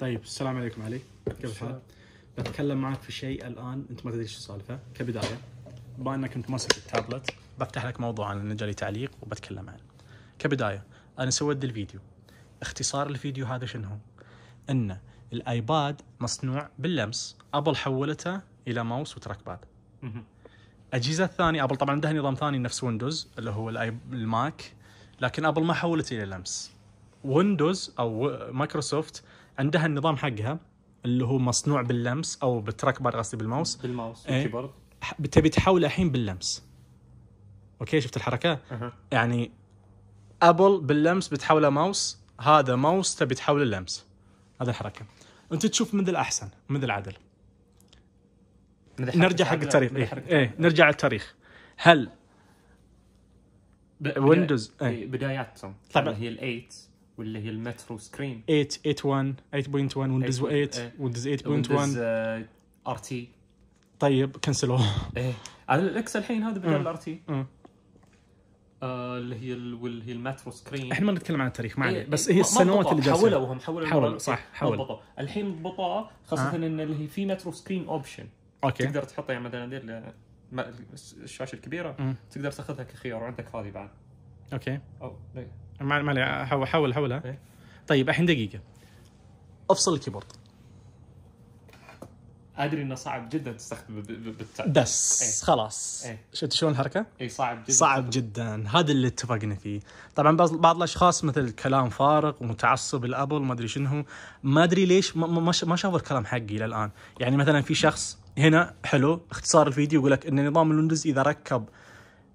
طيب السلام عليكم علي كيف الحال؟ بتكلم معك في شيء الان انت ما تدري شو السالفه كبدايه بما انك انت ماسك التابلت بفتح لك موضوع انا جالي تعليق وبتكلم عنه كبدايه انا سويت الفيديو اختصار الفيديو هذا شنو ان الايباد مصنوع باللمس ابل حولته الى ماوس وتراك باد اجهزه الثانيه ابل طبعا عندها نظام ثاني نفس ويندوز اللي هو الماك لكن ابل ما حولته الى لمس ويندوز او مايكروسوفت عندها النظام حقها اللي هو مصنوع باللمس او بار قصدي بالماوس بالماوس ايه تبي تحوله الحين باللمس اوكي شفت الحركه؟ أه. يعني ابل باللمس بتحوله ماوس هذا ماوس تبي تحوله لمس هذا الحركه انت تشوف من الاحسن من العدل نرجع حق التاريخ إيه. إيه. نرجع التاريخ هل ويندوز ايه. بداياتهم طبعا هي الايت واللي هي المترو سكرين 8 8.1 8.1 ويندوز 8 ويندوز 8.1 ويندوز ار تي طيب كنسلوها ايه على الاكس الحين هذا بدل آه. الار آه. تي آه، اللي هي واللي هي المترو سكرين احنا ما نتكلم عن التاريخ ما إيه، عليه بس إيه، هي السنوات اللي جالسه حولوها حولوا حولوا صح إيه، حولوا الحين ضبطوها خاصه آه. ان اللي هي في مترو سكرين اوبشن اوكي تقدر تحطها يعني مثلا الشاشه الكبيره م. تقدر تاخذها كخيار وعندك هذه بعد اوكي أو ما ما حول حولها إيه؟ طيب الحين دقيقه افصل الكيبورد ادري انه صعب جدا تستخدمه بالتعب بس ايه. خلاص ايه. شفت شلون الحركه؟ اي صعب جدا صعب جدا هذا اللي اتفقنا فيه طبعا بعض الاشخاص مثل كلام فارق ومتعصب الابل ما ادري شنو ما ادري ليش ما, ما, ما شافوا الكلام حقي الى الان يعني مثلا في شخص هنا حلو اختصار الفيديو يقول لك ان نظام الويندوز اذا ركب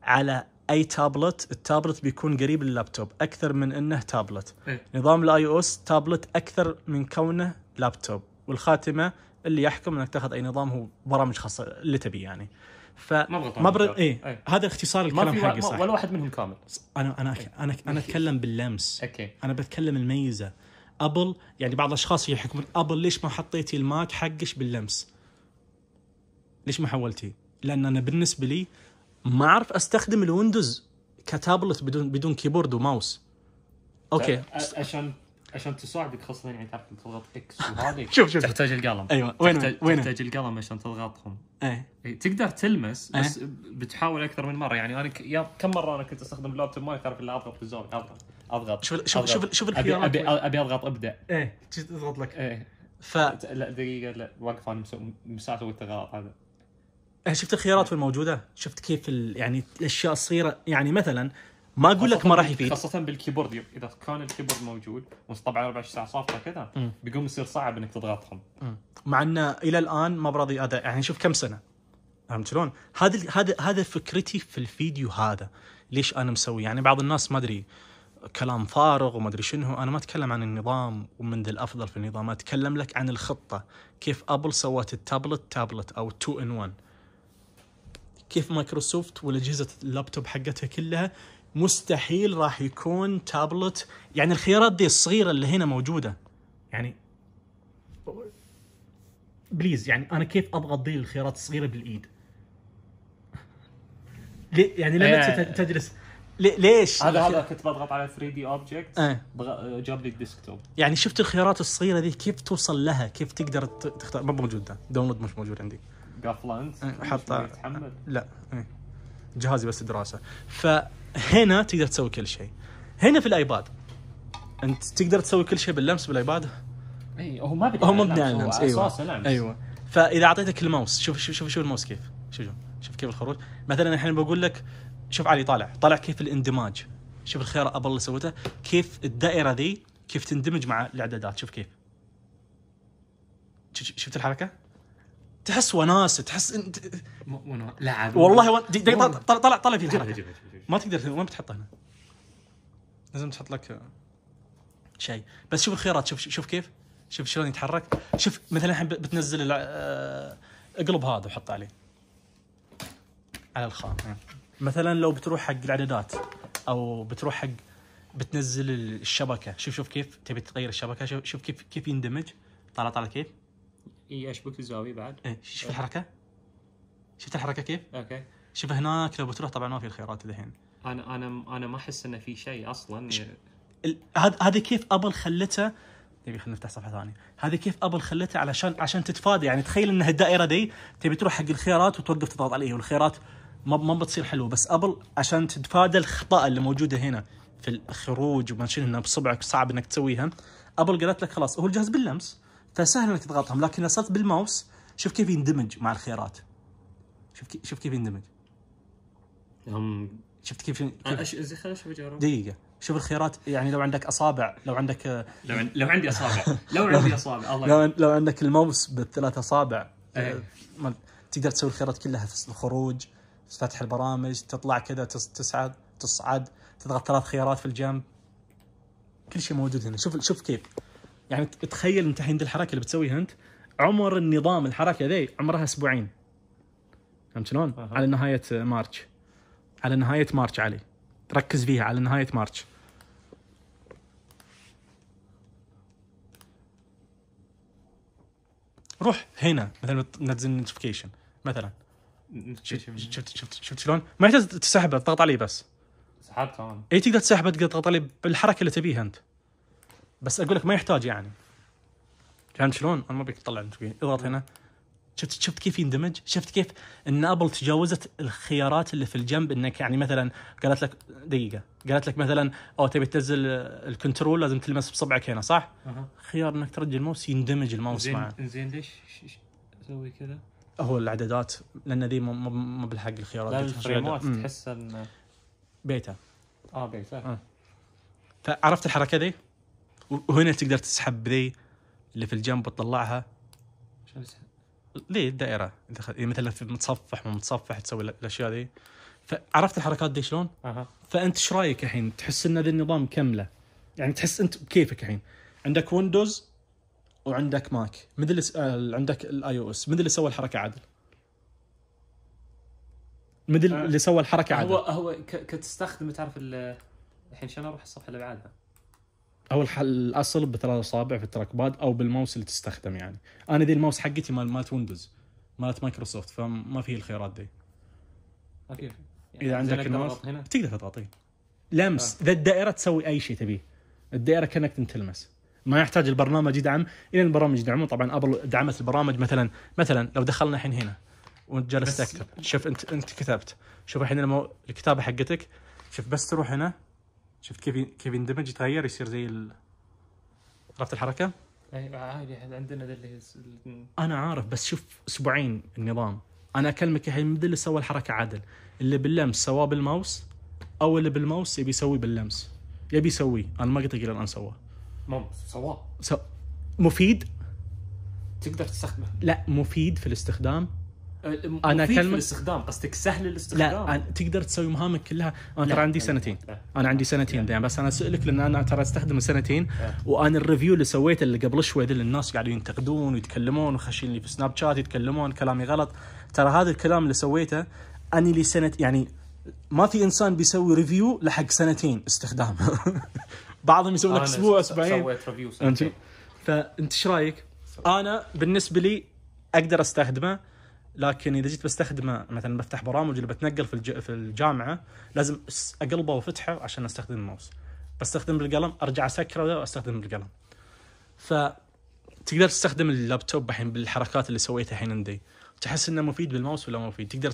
على اي تابلت التابلت بيكون قريب لللابتوب اكثر من انه تابلت إيه؟ نظام الاي او اس تابلت اكثر من كونه لابتوب والخاتمه اللي يحكم انك تاخذ اي نظام هو برامج خاصه اللي تبي يعني ف ما بر... إيه؟ أي. هذا اختصار الكلام حقي صح ولا واحد منهم كامل انا انا أيه. انا انا اتكلم باللمس أوكي. انا بتكلم الميزه ابل يعني بعض الاشخاص يحكمون ابل ليش ما حطيتي الماك حقش باللمس؟ ليش ما حولتي؟ لان انا بالنسبه لي ما اعرف استخدم الويندوز كتابلت بدون بدون كيبورد وماوس اوكي عشان عشان تساعدك خاصه يعني تعرف تضغط اكس وهذه شوف شوف تحتاج القلم ايوه وين تحتاج, وين تحتاج القلم عشان تضغطهم إيه. اي تقدر تلمس إيه. بس بتحاول اكثر من مره يعني انا ك... يا كم مره انا كنت استخدم اللابتوب ما تعرف الا اضغط بالزاويه اضغط اضغط شوف شوف شوف شوف ابي ابي, أبي اضغط ابدا ايه تضغط لك ايه ف لا دقيقه لا واقف انا مساعد وقت غلط هذا آه، شفت الخيارات في الموجوده شفت كيف يعني الاشياء الصغيره يعني مثلا ما اقول لك ما راح يفيد خاصه بالكيبورد اذا كان الكيبورد موجود وطبعا 24 ساعه صافطه كذا بيقوم يصير صعب انك تضغطهم مع انه الى الان ما براضي هذا يعني شوف كم سنه فهمت شلون؟ هذا هذا هذا فكرتي في الفيديو هذا ليش انا مسوي يعني بعض الناس ما ادري كلام فارغ وما ادري شنو انا ما اتكلم عن النظام ومن ذا الافضل في النظام اتكلم لك عن الخطه كيف ابل سوت التابلت تابلت او 2 ان 1 كيف مايكروسوفت والاجهزه اللابتوب حقتها كلها مستحيل راح يكون تابلت يعني الخيارات دي الصغيره اللي هنا موجوده يعني بليز يعني انا كيف أبغى دي الخيارات الصغيره بالايد ليه يعني لما آه. تجلس ليش؟ هذا هذا كنت بضغط على 3 دي اوبجكت جاب لي الديسكتوب يعني شفت الخيارات الصغيره ذي كيف توصل لها؟ كيف تقدر تختار؟ ما موجود ده داونلود مش موجود عندي. قفله انت إيه، لا إيه. جهازي بس دراسه فهنا تقدر تسوي كل شيء هنا في الايباد انت تقدر تسوي كل شيء باللمس بالايباد اي هو ما بدي هو مبني على اللمس ايوه ايوه فاذا اعطيتك الماوس شوف شوف شوف, شوف الماوس كيف شوف شوف, شوف كيف الخروج مثلا الحين بقول لك شوف علي طالع طالع كيف الاندماج شوف الخيار ابل اللي سويته كيف الدائره ذي كيف تندمج مع الاعدادات شوف كيف شفت الحركه؟ تحس وناسه تحس انت لعب والله و... دي طلع طلع طلع في الحركه ما تقدر وين بتحطه هنا؟ لازم تحط لك شيء بس شوف الخيارات شوف شوف كيف شوف شلون يتحرك شوف مثلا الحين بتنزل اقلب آه، هذا وحطه عليه على الخام مثلا لو بتروح حق الاعدادات او بتروح حق بتنزل الشبكه شوف شوف كيف تبي تغير الشبكه شوف, شوف كيف كيف يندمج طلع طلع كيف اي اشبك الزاويه بعد ايه شفت إيه. الحركه؟ شفت الحركه كيف؟ اوكي شوف هناك لو بتروح طبعا ما في الخيارات الحين انا انا انا ما احس انه في شيء اصلا هذا هذا كيف ابل خلته تبي خلينا نفتح صفحه ثانيه هذا كيف ابل خلته علشان عشان تتفادى يعني تخيل ان هالدائره دي تبي تروح حق الخيارات وتوقف تضغط عليه إيه، والخيارات ما ما بتصير حلوه بس ابل عشان تتفادى الخطا اللي موجوده هنا في الخروج وما شنو بصبعك صعب انك تسويها ابل قالت لك خلاص هو الجهاز باللمس فسهل انك تضغطهم لكن صرت بالماوس شوف كيف يندمج مع الخيارات شوف كيف شوف كيف يندمج هم شفت كيف, كيف؟ خليني اجرب دقيقه شوف الخيارات يعني لو عندك اصابع لو عندك لو, عندي اصابع لو عندي اصابع الله لو, لو عندك الماوس بالثلاث اصابع إيه. آه، تقدر تسوي الخيارات كلها في الخروج في فتح البرامج تطلع كذا تسعد تصعد تضغط ثلاث خيارات في الجنب كل شيء موجود هنا شوف شوف كيف يعني تخيل انت الحين الحركه اللي بتسويها انت عمر النظام الحركه ذي عمرها اسبوعين فهمت شلون؟ على نهايه مارش على نهايه مارش علي ركز فيها على نهايه مارش روح هنا مثلا تنزل نوتيفيكيشن مثلا شفت شفت شفت شلون؟ ما يحتاج تسحبه تضغط عليه بس سحبته اي تقدر تسحبه تقدر تضغط عليه بالحركه اللي تبيها انت بس اقول لك ما يحتاج يعني فهمت شلون؟ انا ما ابيك تطلع اضغط هنا شفت شفت كيف يندمج؟ شفت كيف ان ابل تجاوزت الخيارات اللي في الجنب انك يعني مثلا قالت لك دقيقه قالت لك مثلا او تبي تنزل الكنترول لازم تلمس بصبعك هنا صح؟ أه. خيار انك ترجع الماوس يندمج الماوس زين معه زين ليش اسوي كذا؟ هو الاعدادات لان ذي مو بالحق الخيارات لا تحس ان بيتا اه بيتا آه. فعرفت الحركه ذي؟ وهنا تقدر تسحب ذي اللي في الجنب وتطلعها شلون تسحب؟ ليه الدائره اذا مثلا في متصفح ومتصفح تسوي الاشياء ذي فعرفت الحركات دي شلون؟ أه. فانت ايش رايك الحين؟ تحس ان ذا النظام كمله يعني تحس انت بكيفك الحين عندك ويندوز وعندك ماك من اللي س... آه عندك الاي او اس من اللي سوى الحركه عدل؟ من آه. اللي سوى الحركه عدل هو هو كتستخدم تعرف الحين شلون اروح الصفحه اللي بعدها؟ هو الاصل بثلاث اصابع في التراك باد او بالماوس اللي تستخدم يعني انا ذي الماوس حقتي مال مالت ويندوز مالت مايكروسوفت فما فيه الخيارات دي اكيد يعني اذا عندك الماوس تقدر تضغط لمس آه. ذا الدائره تسوي اي شيء تبيه الدائره كانك تلمس ما يحتاج البرنامج يدعم الى البرامج يدعمون طبعا ابل دعمت البرامج مثلا مثلا لو دخلنا الحين هنا وانت جالس تكتب شوف انت انت كتبت شوف الحين المو... الكتابه حقتك شوف بس تروح هنا شفت كيف كيف يندمج يتغير يصير زي ال... عرفت الحركه؟ اي أيوة، عادي عندنا ده اللي انا عارف بس شوف اسبوعين النظام انا اكلمك الحين من اللي سوى الحركه عدل اللي باللمس سواه بالماوس او اللي بالماوس يبي يسويه باللمس يبي يسويه انا ما قلت الى الان سواه مم سواه مفيد تقدر تستخدمه لا مفيد في الاستخدام أه، انا اكلمك الاستخدام قصدك سهل الاستخدام لا تقدر تسوي مهامك كلها انا ترى عندي سنتين انا عندي سنتين دايما بس انا اسالك لان انا ترى استخدم سنتين وانا الريفيو اللي سويته اللي قبل شوي ذي الناس قاعدين ينتقدون ويتكلمون وخاشين لي في سناب شات يتكلمون كلامي غلط ترى هذا الكلام اللي سويته انا لي سنه يعني ما في انسان بيسوي ريفيو لحق سنتين استخدام بعضهم يسوي لك اسبوع اسبوعين سويت ريفيو سنتين فانت ايش رايك؟ انا بالنسبه لي اقدر استخدمه لكن اذا جيت بستخدمه مثلا بفتح برامج اللي بتنقل في في الجامعه لازم اقلبه وافتحه عشان استخدم الماوس بستخدم بالقلم ارجع اسكره واستخدم بالقلم ف تقدر تستخدم اللابتوب الحين بالحركات اللي سويتها الحين عندي تحس انه مفيد بالماوس ولا مفيد تقدر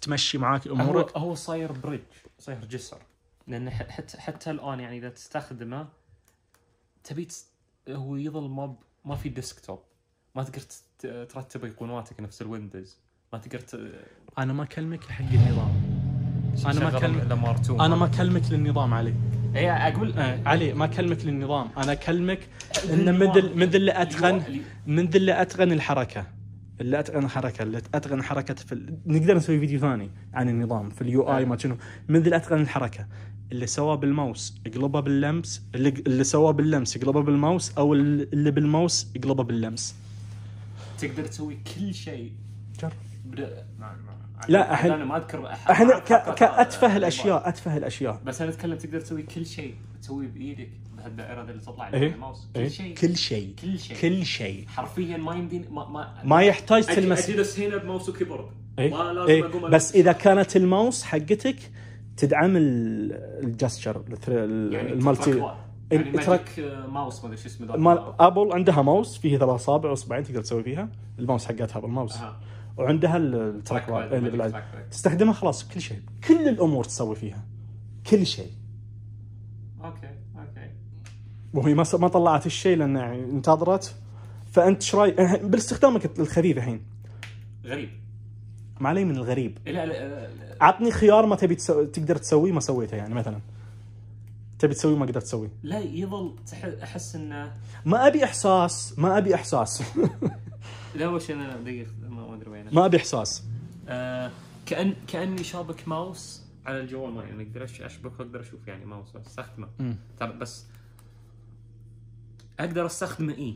تمشي معاك امورك هو, هو صاير بريدج صاير جسر لان حتى حتى الان يعني اذا تستخدمه تبي هو يظل ما ما في ديسكتوب ما تقدر ترتب ايقوناتك نفس الويندوز ما تقدر ت... انا ما اكلمك حق النظام انا ما اكلم انا ما اكلمك للنظام علي اي اقول آه. علي ما اكلمك للنظام انا اكلمك ان من ذل من ذل اتقن من ذل اتقن الحركه اللي اتقن الحركه اللي اتقن حركه في ال... نقدر نسوي فيديو ثاني عن النظام في اليو اي آه. ما شنو من ذل اتقن الحركه اللي سواه بالماوس اقلبه باللمس اللي, اللي سواه باللمس اقلبه بالماوس او اللي بالماوس اقلبه باللمس تقدر تسوي كل شيء جرب لا احنا انا ما اذكر احنا كاتفه أيوة. الاشياء اتفه الاشياء بس انا اتكلم تقدر تسوي كل شيء تسويه بايدك بهالدائره اللي تطلع لك إيه؟ الماوس كل إيه. شيء كل شيء كل شيء كل شيء حرفيا ما يمدي ما ما, ما يحتاج تلمس اجلس هنا بماوس وكيبورد إيه؟ لازم إيه؟ اقوم بس اذا كانت الماوس حقتك تدعم الجستشر يعني المالتي يعني اترك ماوس آه، ما ادري شو اسمه ذا ابل عندها ماوس فيه ثلاث اصابع واصبعين تقدر تسوي فيها الماوس حقتها ابل ماوس آه. وعندها التراك إيه، باد تستخدمها خلاص كل شيء كل الامور تسوي فيها كل شيء اوكي اوكي وهي ما ما طلعت الشيء لان يعني انتظرت فانت ايش رايك إيه، باستخدامك الخفيف الحين غريب ما علي من الغريب لا لا, لا, لا. عطني خيار ما تبي تسو... تقدر تسويه ما سويته يعني مثلا تبي تسوي ما قدرت تسوي لا يظل احس انه ما ابي احساس ما ابي احساس لا وش انا دقيقه ما ادري وين ما ابي احساس آه، كان كاني شابك ماوس على الجوال مالي يعني اقدر اشبك واقدر اشوف يعني ماوس استخدمه ترى بس اقدر استخدمه اي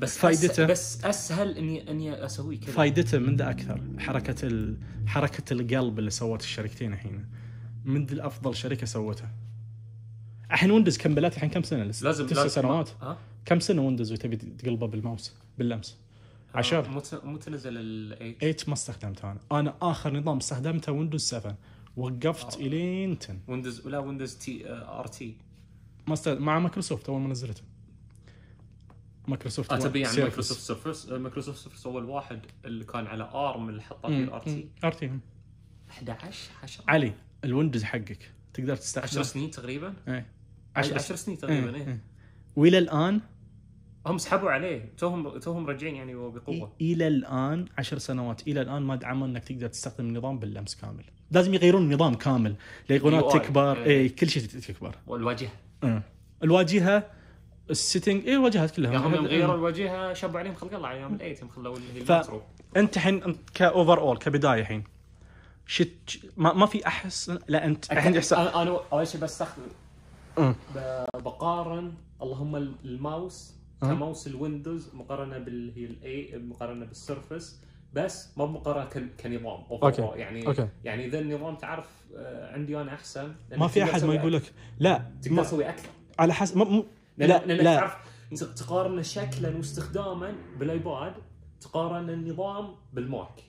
بس فائدته بس اسهل اني اني اسويه كذا فائدته من ذا اكثر حركه ال... حركه القلب اللي سوت الشركتين الحين من الافضل شركه سوتها الحين ويندوز كم بلات الحين كم سنه لسه لازم تسع سنوات ها؟ كم سنه ويندوز وتبي تقلبه بالماوس باللمس آه، عشان مو تنزل ال 8 ما استخدمته انا انا اخر نظام استخدمته ويندوز 7 وقفت آه. الين 10 ويندوز لا ويندوز تي ار تي ما استخد... مع مايكروسوفت اول ما نزلته مايكروسوفت آه تبي يعني مايكروسوفت سيرفس آه، مايكروسوفت سيرفس اول واحد اللي كان على ارم اللي حطه فيه ار تي ار تي 11 10 علي الويندوز حقك تقدر تستخدمه 10 سنين تقريبا؟ ايه 10 سنين إيه، تقريبا إيه. إيه. والى الان هم سحبوا عليه توهم توهم راجعين يعني بقوه الى الان عشر سنوات الى الان ما دعموا انك تقدر تستخدم النظام باللمس كامل لازم يغيرون النظام كامل الايقونات تكبر اي إيه كل شيء تكبر والواجهه إيه. الواجهه السيتنج اي الواجهات كلها هم يوم غيروا الواجهه شبوا عليهم خلق الله ايام الايتم خلوا اللي ف... انت الحين كاوفر اول كبدايه الحين شت ما, ما في احس لا انت الحين انا اول شيء بستخدم بقارن اللهم الماوس أه. كماوس الويندوز مقارنه بال هي الاي مقارنه بالسيرفس بس ما بمقارنه كنظام اوكي يعني أوكي. يعني اذا النظام تعرف آه، عندي انا احسن ما في احد ما يقول لك لا تقدر تسوي اكثر على حسب ما م... لا لأنك لا تعرف تقارن شكلا واستخداما بالايباد تقارن النظام بالماك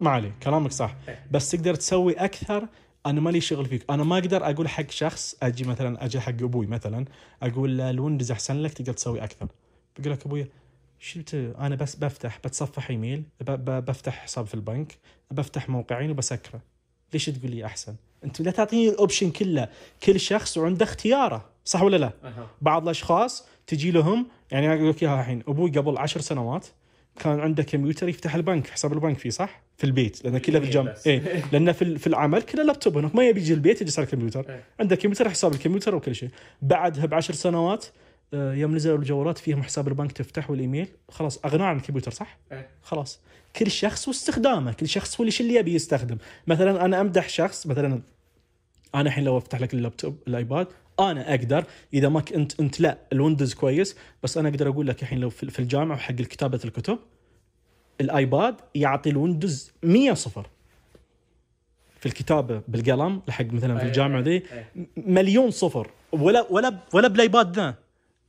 ما عليه كلامك صح إيه. بس تقدر تسوي اكثر انا مالي شغل فيك انا ما اقدر اقول حق شخص اجي مثلا اجي حق ابوي مثلا اقول له الويندوز احسن لك تقدر تسوي اكثر بقول لك ابوي شلت انا بس بفتح بتصفح ايميل بفتح حساب في البنك بفتح موقعين وبسكره ليش تقول لي احسن انت لا تعطيني الاوبشن كله كل شخص وعنده اختياره صح ولا لا أه. بعض الاشخاص تجي لهم يعني اقول لك اياها الحين ابوي قبل عشر سنوات كان عنده كمبيوتر يفتح البنك حساب البنك فيه صح؟ في البيت لان كله في الجامعه اي إيه، لان في, في العمل كله لابتوب هناك ما يبي يجي البيت يجلس على الكمبيوتر إيه. عنده كمبيوتر حساب الكمبيوتر وكل شيء بعدها بعشر سنوات آه، يوم نزلوا الجوالات فيهم حساب البنك تفتح والايميل خلاص اغنى عن الكمبيوتر صح؟ إيه. خلاص كل شخص واستخدامه كل شخص هو اللي يبي يستخدم مثلا انا امدح شخص مثلا انا الحين لو افتح لك اللابتوب الايباد انا اقدر اذا ما كنت انت لا الويندوز كويس بس انا اقدر اقول لك الحين لو في الجامعه وحق كتابه الكتب الايباد يعطي الويندوز 100 صفر في الكتابه بالقلم لحق مثلا في الجامعه ذي مليون صفر ولا ولا ولا بالايباد ذا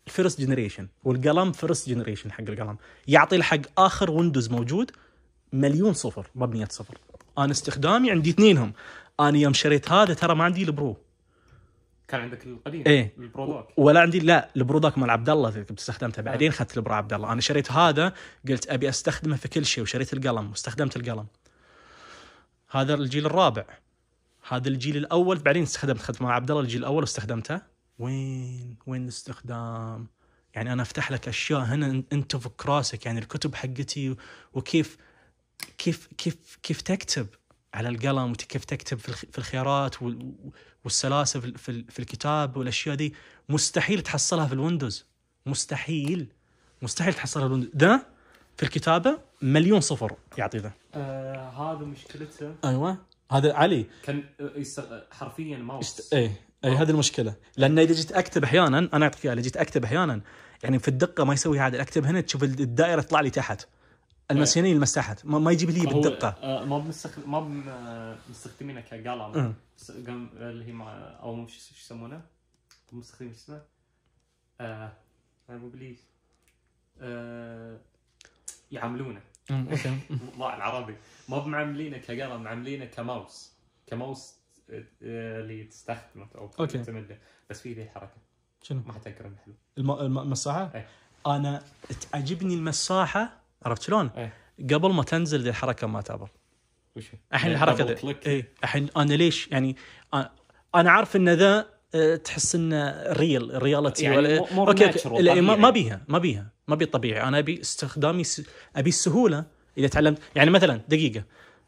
الفيرست جنريشن والقلم فيرست جنريشن حق القلم يعطي لحق اخر ويندوز موجود مليون صفر مبنية صفر انا استخدامي عندي اثنينهم انا يوم شريت هذا ترى ما عندي البرو كان عندك القديم ايه البروداك ولا عندي لا البرودوك مال عبد الله اللي كنت استخدمته بعدين اخذت نعم. البرو عبد الله انا شريت هذا قلت ابي استخدمه في كل شيء وشريت القلم واستخدمت القلم هذا الجيل الرابع هذا الجيل الاول بعدين استخدمت اخذت مع عبد الله الجيل الاول واستخدمته وين وين الاستخدام يعني انا افتح لك اشياء هنا انت فك راسك يعني الكتب حقتي وكيف كيف كيف كيف تكتب على القلم وكيف تكتب في الخيارات والسلاسل في, في, في الكتاب والاشياء دي مستحيل تحصلها في الويندوز مستحيل مستحيل تحصلها في الويندوز ده في الكتابه مليون صفر يعطي ذا آه هذا مشكلته ايوه هذا علي كان آه، آه، حرفيا ماوس است... ايه اي هذه المشكله لان اذا جيت اكتب احيانا انا اعطيك اذا جيت اكتب احيانا يعني في الدقه ما يسوي هذا اكتب هنا تشوف الدائره تطلع لي تحت المسيونيه المساحات ما, يجيب لي بالدقه آه، ما بنستخدم ما آه، مستخدمينها كقلم اللي هي مع او مش شو يسمونه مستخدمين اسمه آه بليز آه يعاملونه ضاع العربي ما بمعملينه كقلم معملينه كماوس كماوس آه، اللي تستخدمه او اوكي بس في ذي حركه شنو؟ ما حتذكر حلو الم... المساحه؟ ايه. انا تعجبني المساحه عرفت شلون؟ ايه. قبل ما تنزل ذي الحركه ما تابل الحين إيه، الحركه ذي إيه، الحين انا ليش يعني انا عارف ان ذا آه، تحس انه ريل ريالتي يعني ولا اوكي, أوكي. لا ما بيها ما بيها ما بي طبيعي انا ابي استخدامي س... ابي السهوله اذا تعلمت يعني مثلا دقيقه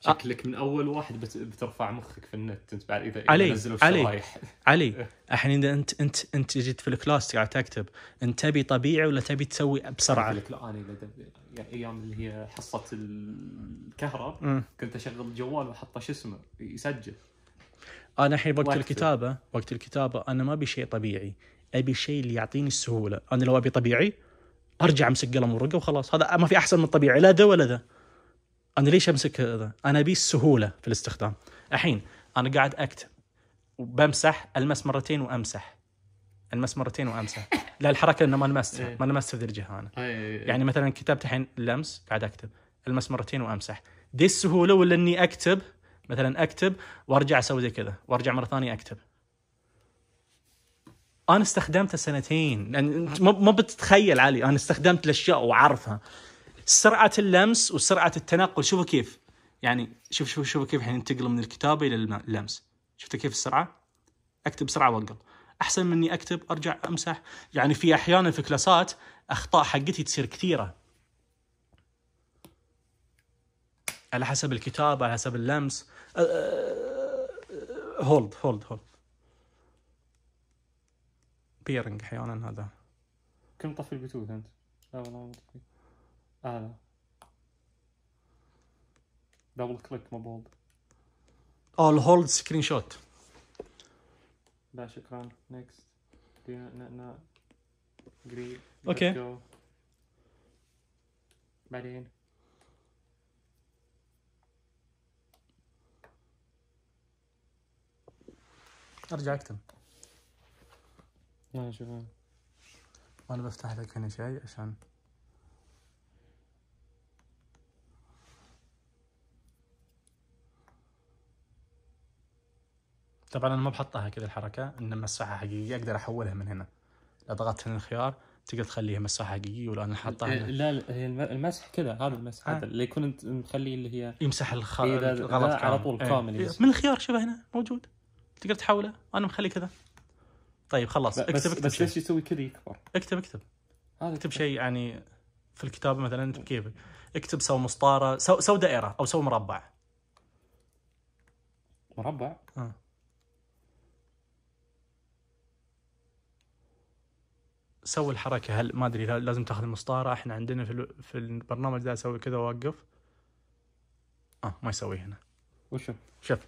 آه. شكلك من اول واحد بترفع مخك في النت انت بعد اذا علي علي علي إيه. الحين اذا انت انت انت جيت في الكلاس قاعد تكتب انت تبي طبيعي ولا تبي تسوي بسرعه؟ انا اذا يعني ايام اللي هي حصه الكهرب كنت اشغل الجوال واحطه شو اسمه يسجل انا الحين وقت الكتابه وقت الكتابه انا ما ابي شيء طبيعي ابي شيء اللي يعطيني السهوله انا لو ابي طبيعي ارجع امسك قلم ورقه وخلاص هذا ما في احسن من الطبيعي لا ذا ولا ذا انا ليش امسك هذا؟ انا ابي السهوله في الاستخدام. الحين انا قاعد اكتب وبمسح المس مرتين وامسح. المس مرتين وامسح. لا الحركه انه ما لمست إيه. ما لمست في الجهه انا. إيه، إيه، يعني مثلا كتبت الحين لمس قاعد اكتب المس مرتين وامسح. دي السهوله ولا اني اكتب مثلا اكتب وارجع اسوي زي كذا وارجع مره ثانيه اكتب. انا استخدمته سنتين يعني ما بتتخيل علي انا استخدمت الاشياء وعارفها سرعه اللمس وسرعه التنقل شوفوا كيف يعني شوف شوف شوف كيف الحين ننتقل من الكتابه الى اللمس شفتوا كيف السرعه اكتب سرعه واوقف احسن من اني اكتب ارجع امسح يعني في احيانا في كلاسات اخطاء حقتي تصير كثيره على حسب الكتابه على حسب اللمس هولد هولد هولد بيرنج احيانا هذا كم طفي البلوتوث انت؟ لا والله ما اعلى دبل كليك مو بولد اول هولد سكرين شوت لا شكرا نيكست اوكي بعدين ارجع اكتب لا شوف انا بفتح لك هنا شيء عشان طبعا انا ما بحطها كذا الحركه انما مساحه حقيقيه اقدر احولها من هنا لو ضغطت هنا الخيار تقدر تخليها مساحه حقيقيه ولا انا حاطها إيه، هنا. لا هي المسح كذا هذا المسح آه. هذا اللي يكون مخليه اللي هي يمسح الخ... إيه، الغلط على طول إيه. كامل ايه. من الخيار شبه هنا موجود تقدر تحوله انا مخليه كذا طيب خلاص بس اكتب اكتب بس ليش يسوي كذا يكبر؟ اكتب اكتب هذا اكتب شيء يعني في الكتاب مثلا انت بكيفك اكتب سو مسطره سو سو دائره او سو مربع مربع؟ اه سوي الحركه هل ما ادري لازم تاخذ المسطره احنا عندنا في, في البرنامج ده اسوي كذا واوقف اه ما يسوي هنا وشو؟ شوف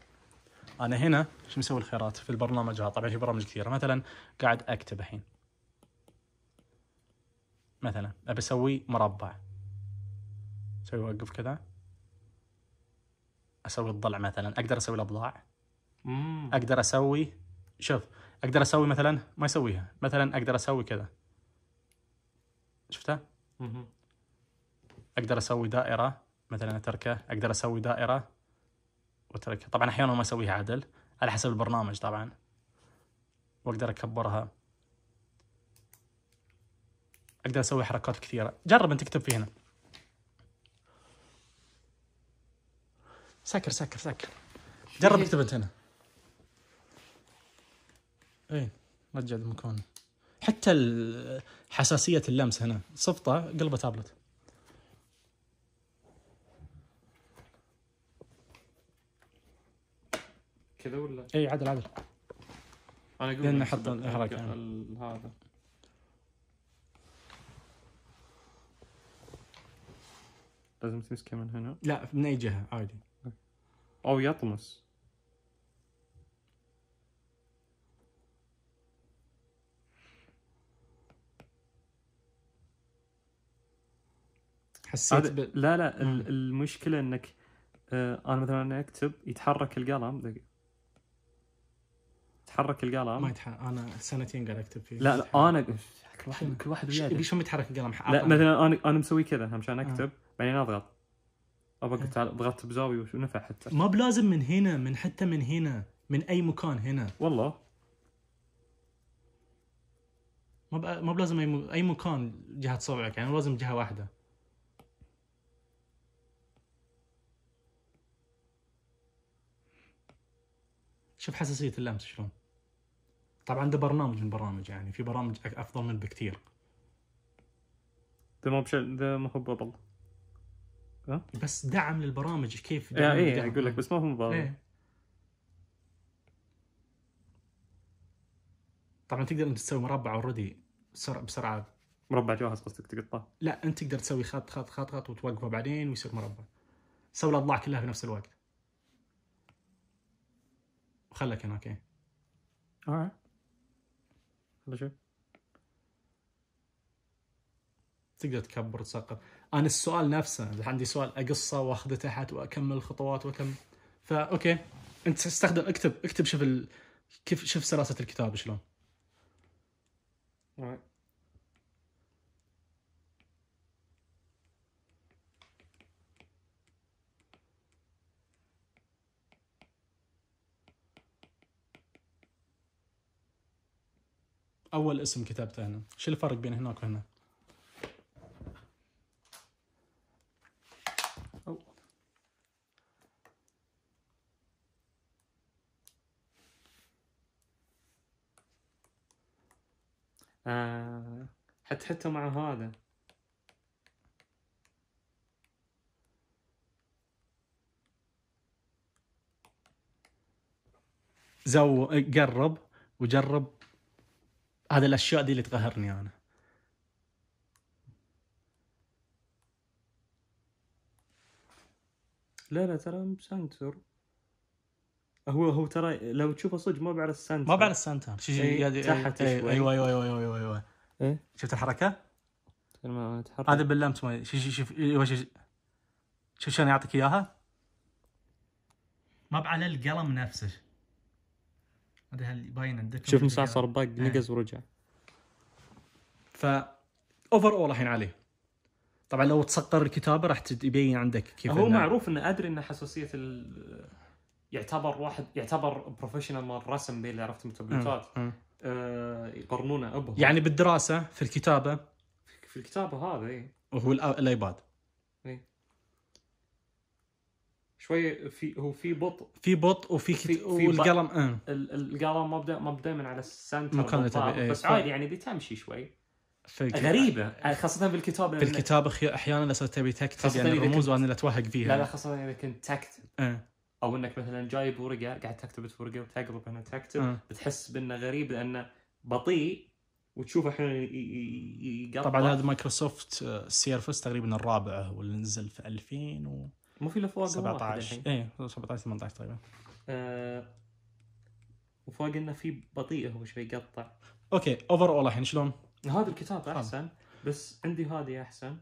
انا هنا شو مسوي الخيارات في البرنامج هذا طبعا في برامج كثيره مثلا قاعد اكتب الحين مثلا ابي اسوي مربع اسوي وقف كذا اسوي الضلع مثلا اقدر اسوي الاضلاع اقدر اسوي شوف اقدر اسوي مثلا ما يسويها مثلا اقدر اسوي كذا شفته؟ اقدر اسوي دائره مثلا اتركه اقدر اسوي دائره واتركها طبعا احيانا ما اسويها عدل على حسب البرنامج طبعا واقدر اكبرها اقدر اسوي حركات كثيره جرب انت تكتب فيه هنا سكر سكر سكر جرب إيه. اكتب انت هنا اي رجع المكان حتى حساسيه اللمس هنا صفطه قلبه تابلت كذا ولا؟ اي عدل عدل انا اقول لان حط الحركه يعني. هذا لازم تمسكه من هنا لا من اي جهه عادي او يطمس حسيت ب... لا لا مم. المشكله انك آه، انا مثلا اكتب يتحرك القلم دقيقه يتحرك القلم ما يتحرك انا سنتين قاعد اكتب فيه لا لا انا كل واحد كل واحد شلون يتحرك القلم لا مثلا انا انا مسوي كذا عشان آه. اكتب آه. بعدين اضغط ابغى آه. تعال ضغطت بزاويه نفع حتى ما بلازم من هنا من حتى من هنا من اي مكان هنا والله ما ما بلازم اي, اي مكان جهه صبعك يعني لازم جهه واحده شوف حساسيه اللمس شلون طبعا ده برنامج من برامج يعني في برامج افضل من بكثير ده ما بشل ده ما هو بابل أه؟ بس دعم للبرامج كيف دعم ايه, إيه اقول لك بس ما هو مبالغ إيه. طبعا تقدر انت تسوي مربع اوريدي بسرعه مربع جاهز قصدك تقطعه؟ لا انت تقدر تسوي خط خط خط خط وتوقفه بعدين ويصير مربع. سوي الاضلاع كلها في نفس الوقت. خلك هناك ايه اه تقدر تكبر وتسقط انا السؤال نفسه عندي سؤال اقصه واخذه تحت واكمل الخطوات واكمل فا اوكي انت استخدم اكتب اكتب شوف ال... كيف شوف سلاسه الكتاب شلون اول اسم كتبته هنا شو الفرق بين هناك وهنا أو. آه حتى حتى مع هذا زو قرب وجرب هذا الاشياء دي اللي تقهرني انا لا لا ترى مسنتر هو هو ترى لو تشوفه صدق ما بعرف السنتر ما بعرف السنتر شي شي إيه، إيه، تحت إيه، ايوه ايوه ايوه ايوه ايوه ايه شفت الحركه؟ هذا باللمس ما أيوة، شوف شوف شوف شلون يعطيك اياها؟ ما بعلى القلم نفسه هذا اللي باين عندك شوف مساع صار باق نقز ورجع ف اوفر اول الحين عليه طبعا لو تسقر الكتابه راح يبين عندك كيف هو معروف انه ادري ان حساسيه ال... يعتبر واحد يعتبر بروفيشنال مال الرسم اللي عرفت متبلتات اه،, اه. آه يقارنونه يعني بالدراسه في الكتابه في الكتابه هذا اي وهو الايباد شوي في هو في بطء في بطء وفي في والقلم آه. القلم ما ما من على السنتر بس عادي يعني بتمشي شوي غريبه خاصه بالكتاب في الكتابه احيانا اذا تبي تكتب يعني رموز وانا اللي اتوهق فيها لا لا خاصه اذا كنت تكتب اه. او انك مثلا جايب ورقه قاعد تكتب في ورقه وتقلب انها تكتب اه. بتحس بانه غريب لانه بطيء وتشوف احيانا يقطع طبعا هذا مايكروسوفت آه، سيرفس تقريبا الرابعة واللي نزل في 2000 و مو في الا 17 اي 17 18 تقريبا آه وفوق انه في بطيء هو شوي يقطع اوكي اوفر اول الحين شلون؟ هذا الكتاب احسن آه. بس عندي هذه احسن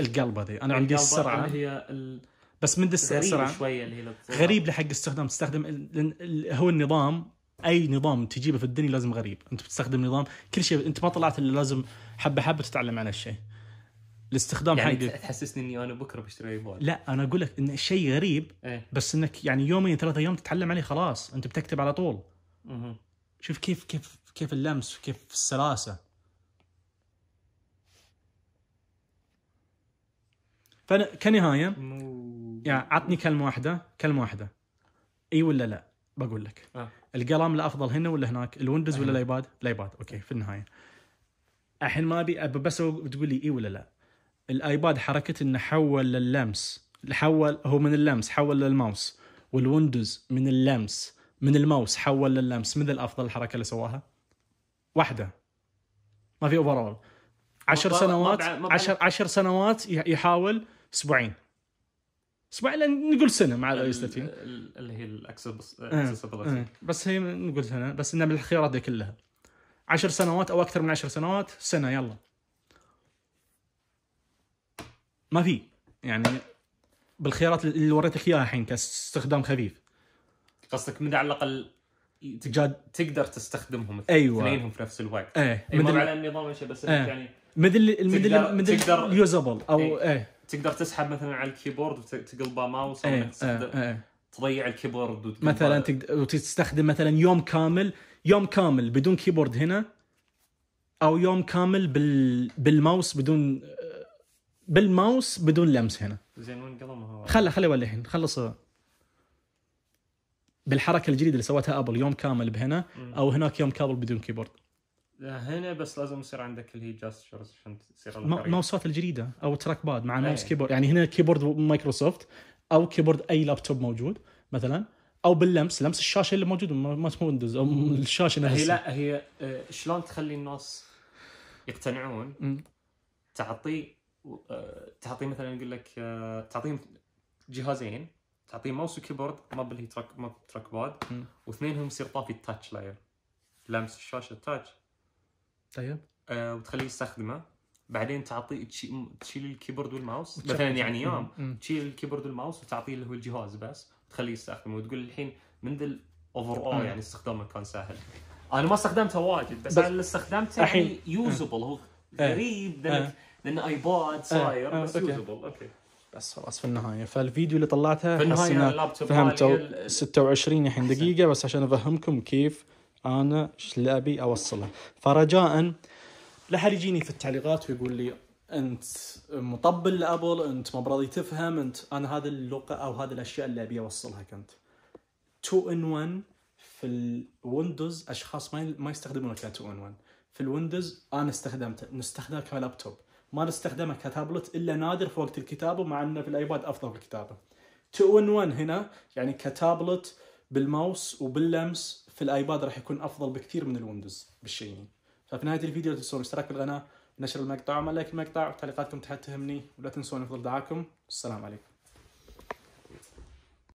القلبه دي انا عندي السرعه اللي هي ال... بس من السرعه شويه اللي هي غريب لحق استخدام تستخدم ال... ال... هو النظام اي نظام تجيبه في الدنيا لازم غريب انت بتستخدم نظام كل شيء انت ما طلعت الا لازم حبه حبه تتعلم عن الشيء الاستخدام يعني حقك تحسسني اني انا بكره بشتري ايفون لا انا اقول لك ان شيء غريب ايه؟ بس انك يعني يومين ثلاثة ايام تتعلم عليه خلاص انت بتكتب على طول مه. شوف كيف كيف كيف اللمس وكيف السلاسه فانا كنهايه مو... يعني عطني كلمه واحده كلمه واحده اي ولا لا بقول لك آه. القلم الافضل هنا ولا هناك الويندوز آه. ولا الايباد الايباد اوكي في النهايه الحين ما ابي بس تقول لي اي ولا لا الايباد حركه انه حول لللمس حول هو من اللمس حول للماوس والويندوز من اللمس من الماوس حول لللمس مثل افضل الحركه اللي سواها واحده ما في اوفرول عشر سنوات عشر عشر سنوات يحاول اسبوعين اسبوعين نقول سنه مع الاي اللي هي الاكسسبيلتي آه، آه. بس هي نقول سنه بس انه من الخيارات دي كلها عشر سنوات او اكثر من عشر سنوات سنه يلا ما في يعني بالخيارات اللي وريتك اياها الحين كاستخدام خفيف قصدك من على الاقل تجاد تقدر تستخدمهم ايوه اثنينهم في نفس الوقت ايه أي يعني على النظام ايش بس ايه. يعني مثل مثل مثل تقدر يوزبل او ايه. ايه. تقدر تسحب مثلا على الكيبورد وتقلبه ماوس ايه. ايه. ايه. تضيع الكيبورد مثلا وتستخدم مثلا يوم كامل يوم كامل بدون كيبورد هنا او يوم كامل بال... بالماوس بدون بالماوس بدون لمس هنا زين وين قلمها؟ خله خله يولي الحين خلص بالحركه الجديده اللي سوتها ابل يوم كامل بهنا او هناك يوم كامل بدون كيبورد هنا بس لازم يصير عندك اللي هي جاستشرز عشان تصير الماوسات الجديده او تراك باد مع ماوس إيه. كيبورد يعني هنا كيبورد مايكروسوفت او كيبورد اي لابتوب موجود مثلا او باللمس لمس الشاشه اللي موجود ما ويندوز او الشاشه نفسها هي لا هي آه، شلون تخلي الناس يقتنعون تعطي تعطيه مثلا يقول لك آه، تعطيه جهازين تعطيه ماوس وكيبورد ما بالهي تراك ما تراك باد واثنينهم يصير طافي التاتش لاير لمس الشاشه التاتش طيب آه وتخليه يستخدمه بعدين تعطيه تشيل الكيبورد والماوس مثلا يعني يوم تشيل الكيبورد والماوس وتعطيه اللي هو الجهاز بس وتخليه يستخدمه وتقول الحين من ذا الاوفر اول يعني استخدامه كان سهل انا ما استخدمته واجد بس, بس انا اللي استخدمته يعني يوزبل هو إيه. غريب لان ايباد آه، صاير آه. بس أوكي. بس خلاص في النهايه فالفيديو اللي طلعتها في النهايه فهمت 26 الحين دقيقه بس عشان افهمكم كيف انا ايش اللي ابي اوصله فرجاء لا حد يجيني في التعليقات ويقول لي انت مطبل لابل انت ما براضي تفهم انت انا هذا اللغه او هذه الاشياء اللي ابي اوصلها كنت 2 ان 1 في الويندوز اشخاص ما ما يستخدمونه ك 2 ان 1 في الويندوز انا استخدمته نستخدمه كلابتوب ما نستخدمه كتابلت الا نادر في وقت الكتابه مع انه في الايباد افضل في الكتابه 2 ان 1 هنا يعني كتابلت بالماوس وباللمس في الايباد راح يكون افضل بكثير من الويندوز بالشيئين ففي نهايه الفيديو لا تنسون الاشتراك بالقناه نشر المقطع وعمل لايك المقطع وتعليقاتكم تحت تهمني ولا تنسون افضل دعاكم والسلام عليكم